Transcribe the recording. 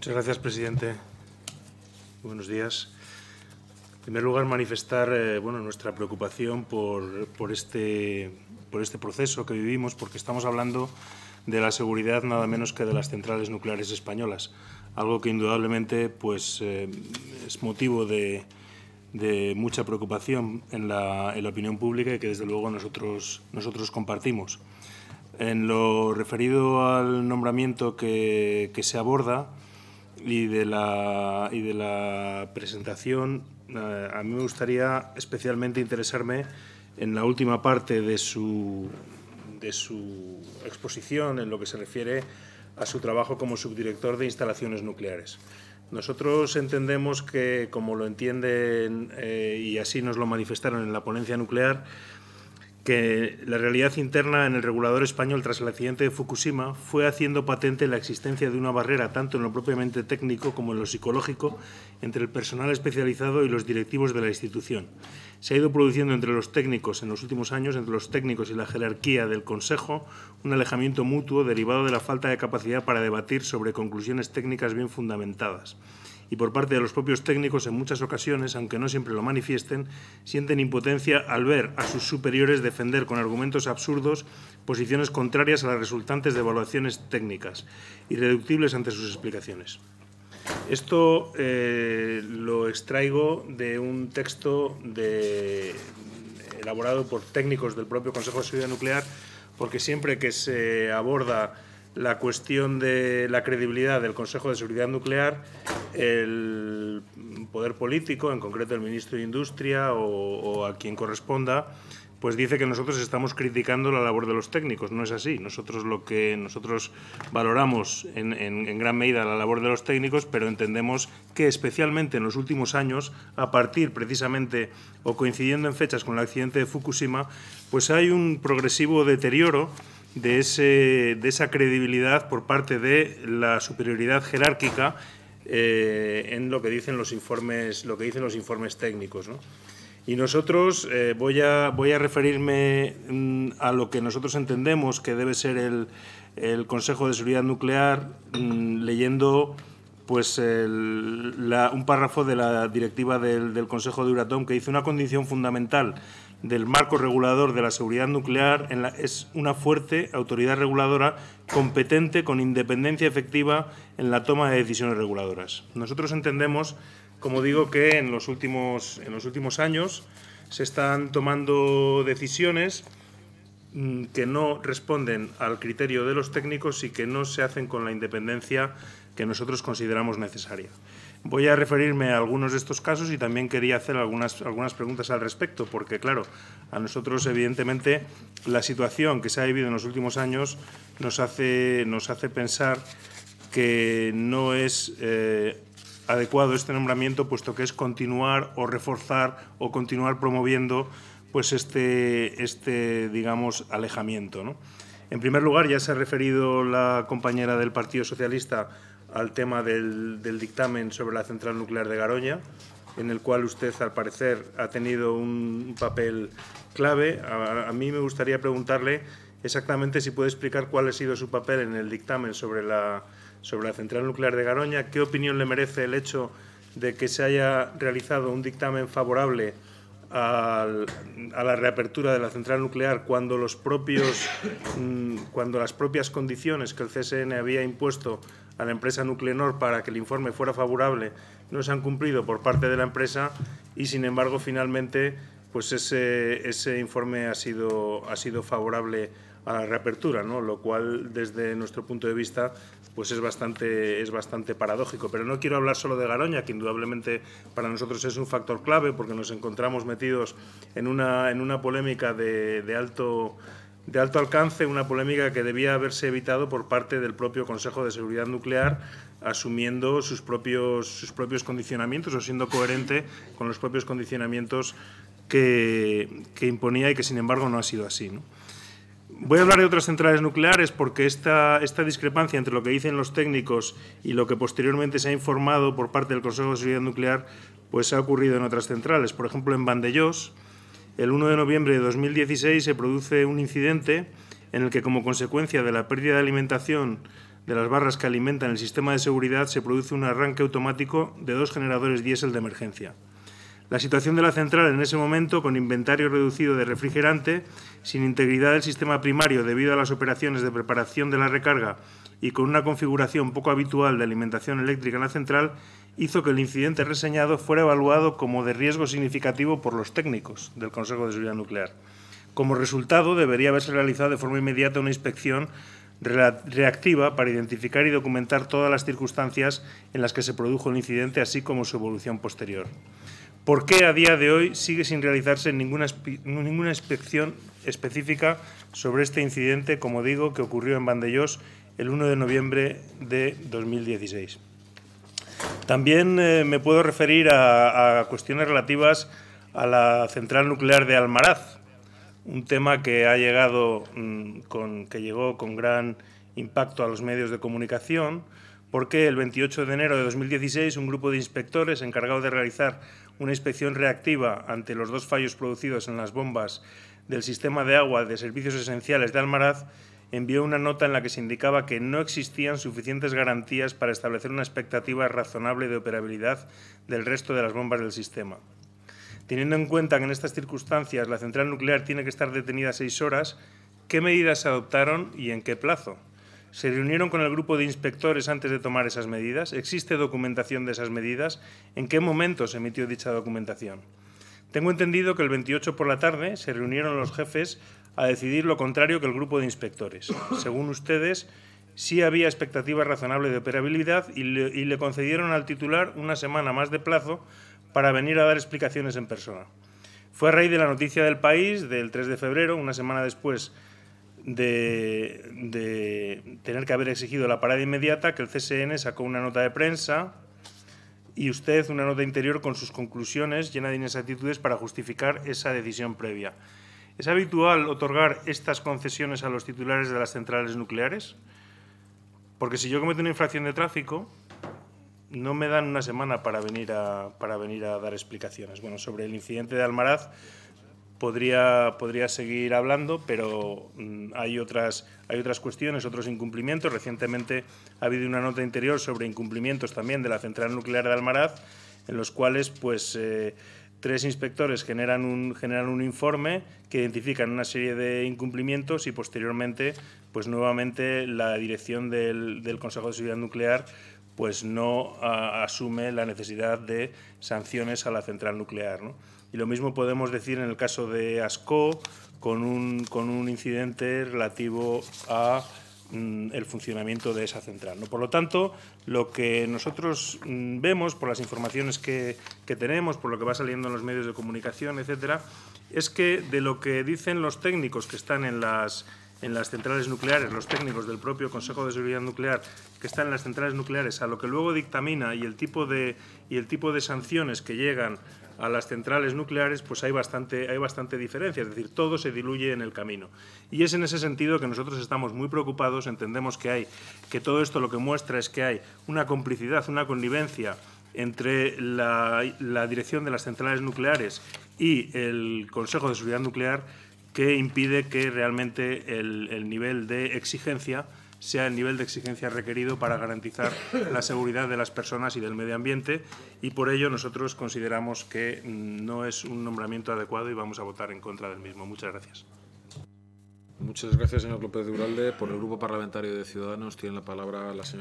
Muchas gracias, presidente. Buenos días. En primer lugar, manifestar eh, bueno, nuestra preocupación por, por, este, por este proceso que vivimos, porque estamos hablando de la seguridad nada menos que de las centrales nucleares españolas, algo que indudablemente pues, eh, es motivo de, de mucha preocupación en la, en la, opinión pública y que desde luego nosotros, nosotros compartimos. En lo referido al nombramiento que, que se aborda, y de la, y de la presentación, eh, a mí me gustaría especialmente interesarme en la última parte de su, de su exposición, en lo que se refiere a su trabajo como subdirector de instalaciones nucleares. Nosotros entendemos que, como lo entienden eh, y así nos lo manifestaron en la ponencia nuclear, que la realidad interna en el regulador español tras el accidente de Fukushima fue haciendo patente la existencia de una barrera, tanto en lo propiamente técnico como en lo psicológico, entre el personal especializado y los directivos de la institución. Se ha ido produciendo entre los técnicos en los últimos años, entre los técnicos y la jerarquía del Consejo, un alejamiento mutuo derivado de la falta de capacidad para debatir sobre conclusiones técnicas bien fundamentadas y por parte de los propios técnicos en muchas ocasiones, aunque no siempre lo manifiesten, sienten impotencia al ver a sus superiores defender con argumentos absurdos posiciones contrarias a las resultantes de evaluaciones técnicas, irreductibles ante sus explicaciones. Esto eh, lo extraigo de un texto elaborado por técnicos del propio Consejo de Seguridad Nuclear, porque siempre que se aborda la cuestión de la credibilidad del Consejo de Seguridad Nuclear, el poder político, en concreto el ministro de Industria o, a quien corresponda, pues dice que nosotros estamos criticando la labor de los técnicos. No es así. Nosotros lo que nosotros valoramos en, gran medida la labor de los técnicos, pero entendemos que especialmente en los últimos años, a partir precisamente o coincidiendo en fechas con el accidente de Fukushima, pues hay un progresivo deterioro de, ese, de esa credibilidad por parte de la superioridad jerárquica eh, en lo que dicen los informes, lo que dicen los informes técnicos. Y nosotros eh, voy, a, referirme mm, a lo que nosotros entendemos que debe ser el, Consejo de Seguridad Nuclear mm, leyendo pues un párrafo de la directiva del, del Consejo de Euratom que dice una condición fundamental del marco regulador de la seguridad nuclear es una fuerte autoridad reguladora competente con independencia efectiva en la toma de decisiones reguladoras. Nosotros entendemos, como digo, que en los últimos, en los últimos años se están tomando decisiones mm, que no responden al criterio de los técnicos y que no se hacen con la independencia que nosotros consideramos necesaria. Voy a referirme a algunos de estos casos y también quería hacer algunas, algunas preguntas al respecto, porque claro, a nosotros evidentemente la situación que se ha vivido en los últimos años nos hace, nos hace pensar que no es eh, adecuado este nombramiento, puesto que es continuar o reforzar o continuar promoviendo pues este, este digamos, alejamiento. En primer lugar, ya se ha referido la compañera del Partido Socialista al tema del, dictamen sobre la central nuclear de Garoña, en el cual usted, al parecer, ha tenido un papel clave. A, mí me gustaría preguntarle exactamente si puede explicar cuál ha sido su papel en el dictamen sobre la, sobre la central nuclear de Garoña, qué opinión le merece el hecho de que se haya realizado un dictamen favorable a la reapertura de la central nuclear cuando, los propios, mm, cuando las propias condiciones que el CSN había impuesto a la empresa Nuclenor para que el informe fuera favorable no se han cumplido por parte de la empresa y, sin embargo, finalmente pues ese, informe ha sido, ha sido favorable a la reapertura, ¿no? lo cual desde nuestro punto de vista pues es bastante, es bastante paradójico. Pero no quiero hablar solo de Garoña, que indudablemente para nosotros es un factor clave porque nos encontramos metidos en una, en una polémica de, de alto de alto alcance, una polémica que debía haberse evitado por parte del propio Consejo de Seguridad Nuclear, asumiendo sus propios, sus propios condicionamientos o siendo coherente con los propios condicionamientos que, que imponía y que, sin embargo, no ha sido así. ¿no? Voy a hablar de otras centrales nucleares porque esta, discrepancia entre lo que dicen los técnicos y lo que posteriormente se ha informado por parte del Consejo de Seguridad Nuclear pues ha ocurrido en otras centrales. Por ejemplo, en Vandellós, el 1 de noviembre de 2016 se produce un incidente en el que como consecuencia de la pérdida de alimentación de las barras que alimentan el sistema de seguridad se produce un arranque automático de dos generadores diésel de emergencia. La situación de la central en ese momento, con inventario reducido de refrigerante, sin integridad del sistema primario debido a las operaciones de preparación de la recarga y con una configuración poco habitual de alimentación eléctrica en la central, hizo que el incidente reseñado fuera evaluado como de riesgo significativo por los técnicos del Consejo de Seguridad Nuclear. Como resultado, debería haberse realizado de forma inmediata una inspección reactiva para identificar y documentar todas las circunstancias en las que se produjo el incidente, así como su evolución posterior. ¿Por qué a día de hoy sigue sin realizarse ninguna, inspección específica sobre este incidente, como digo, que ocurrió en Vandellós el 1 de noviembre de 2016? También eh, me puedo referir a, cuestiones relativas a la central nuclear de Almaraz, un tema que ha llegado mm, que llegó con gran impacto a los medios de comunicación porque el 28 de enero de 2016 un grupo de inspectores encargado de realizar una inspección reactiva ante los dos fallos producidos en las bombas del sistema de agua de servicios esenciales de Almaraz envió una nota en la que se indicaba que no existían suficientes garantías para establecer una expectativa razonable de operabilidad del resto de las bombas del sistema. Teniendo en cuenta que en estas circunstancias la central nuclear tiene que estar detenida seis horas, ¿qué medidas se adoptaron y en qué plazo? ¿Se reunieron con el grupo de inspectores antes de tomar esas medidas? ¿Existe documentación de esas medidas? ¿En qué momento se emitió dicha documentación? Tengo entendido que el 28 por la tarde se reunieron los jefes a decidir lo contrario que el grupo de inspectores. Según ustedes, sí había expectativa razonable de operabilidad y le, y le concedieron al titular una semana más de plazo para venir a dar explicaciones en persona. Fue a raíz de la noticia del país del 3 de febrero, una semana después de, tener que haber exigido la parada inmediata, que el CSN sacó una nota de prensa y usted una nota interior con sus conclusiones llena de inexactitudes para justificar esa decisión previa. ¿Es habitual otorgar estas concesiones a los titulares de las centrales nucleares? Porque si yo cometo una infracción de tráfico, no me dan una semana para venir a, para venir a dar explicaciones. Bueno, sobre el incidente de Almaraz, podría, podría seguir hablando, pero mm, hay otras, hay otras cuestiones, otros incumplimientos. Recientemente ha habido una nota interior sobre incumplimientos también de la central nuclear de Almaraz, en los cuales pues eh, tres inspectores generan un, generan un informe que identifican una serie de incumplimientos y posteriormente pues nuevamente la dirección del, Consejo de Seguridad Nuclear pues no asume la necesidad de sanciones a la central nuclear. ¿no? Y lo mismo podemos decir en el caso de ASCO con un, con un incidente relativo a mm, el funcionamiento de esa central. ¿no? Por lo tanto, lo que nosotros mm, vemos por las informaciones que, tenemos, por lo que va saliendo en los medios de comunicación, etcétera, es que de lo que dicen los técnicos que están en las, en las centrales nucleares, los técnicos del propio Consejo de Seguridad Nuclear que están en las centrales nucleares, a lo que luego dictamina y el tipo de, y el tipo de sanciones que llegan a las centrales nucleares, pues hay bastante, hay bastante diferencia, es decir, todo se diluye en el camino. Y es en ese sentido que nosotros estamos muy preocupados, entendemos que hay, que todo esto lo que muestra es que hay una complicidad, una connivencia entre la, dirección de las centrales nucleares y el Consejo de Seguridad Nuclear que impide que realmente el nivel de exigencia sea el nivel de exigencia requerido para garantizar la seguridad de las personas y del medio ambiente y por ello nosotros consideramos que mm, no es un nombramiento adecuado y vamos a votar en contra del mismo. Muchas gracias. Muchas gracias, señor López Por el Grupo Parlamentario de Ciudadanos tiene la palabra la señora.